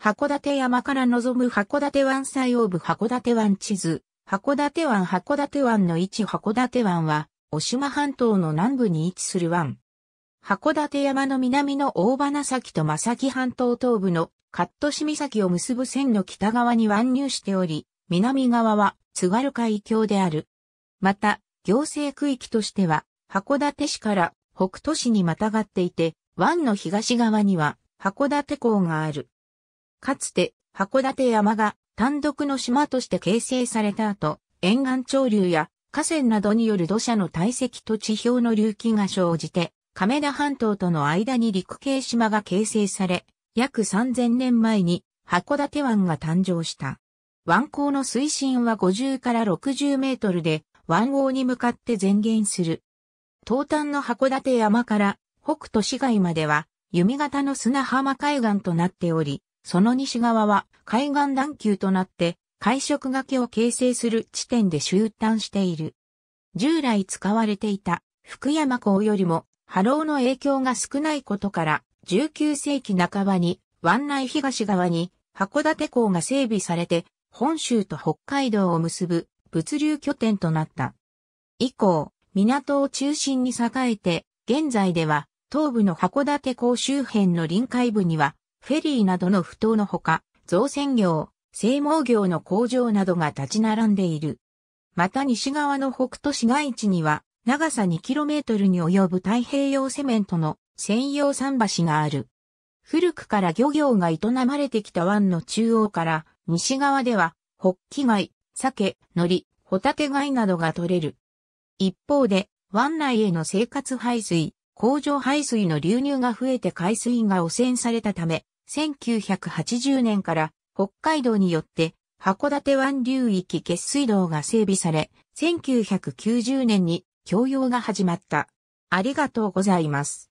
函館山から望む函館湾最央部函館湾地図、函館湾函館湾の位置函館湾は、お島半島の南部に位置する湾。函館山の南の大花崎と正木半島東部のカットシ岬を結ぶ線の北側に湾入しており、南側は津軽海峡である。また、行政区域としては、函館市から北都市にまたがっていて、湾の東側には函館港がある。かつて函館山が単独の島として形成された後、沿岸潮流や河川などによる土砂の堆積と地表の隆起が生じて、亀田半島との間に陸系島が形成され、約3000年前に函館湾が誕生した。湾口の水深は50から60メートルで、湾口に向かって前減する。東端の函館山から北都市街までは、弓形の砂浜海岸となっており、その西側は海岸段丘となって海食崖を形成する地点で終端している。従来使われていた福山港よりも波浪の影響が少ないことから19世紀半ばに湾内東側に函館港が整備されて本州と北海道を結ぶ物流拠点となった。以降、港を中心に栄えて、現在では東部の函館港周辺の臨海部にはフェリーなどの不当のほか、造船業、製毛業の工場などが立ち並んでいる。また西側の北都市街地には、長さ 2km に及ぶ太平洋セメントの専用桟橋がある。古くから漁業が営まれてきた湾の中央から西側では、ホッキ貝、鮭、海苔、ホタテ貝などが取れる。一方で、湾内への生活排水、工場排水の流入が増えて海水が汚染されたため、1980年から北海道によって函館湾流域決水道が整備され、1990年に供用が始まった。ありがとうございます。